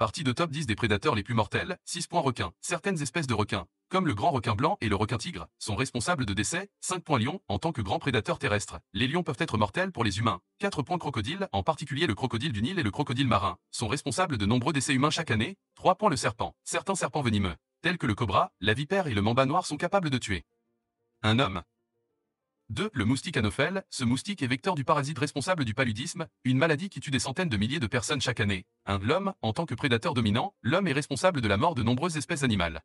Partie de top 10 des prédateurs les plus mortels, 6 points requins. Certaines espèces de requins, comme le grand requin blanc et le requin tigre, sont responsables de décès, 5 points lion, en tant que grand prédateur terrestre. Les lions peuvent être mortels pour les humains. 4 points crocodile, en particulier le crocodile du Nil et le crocodile marin, sont responsables de nombreux décès humains chaque année, 3 points le serpent. Certains serpents venimeux, tels que le cobra, la vipère et le mamba noir sont capables de tuer. Un homme, 2. Le moustique anophèle. Ce moustique est vecteur du parasite responsable du paludisme, une maladie qui tue des centaines de milliers de personnes chaque année. 1. L'homme, en tant que prédateur dominant, l'homme est responsable de la mort de nombreuses espèces animales.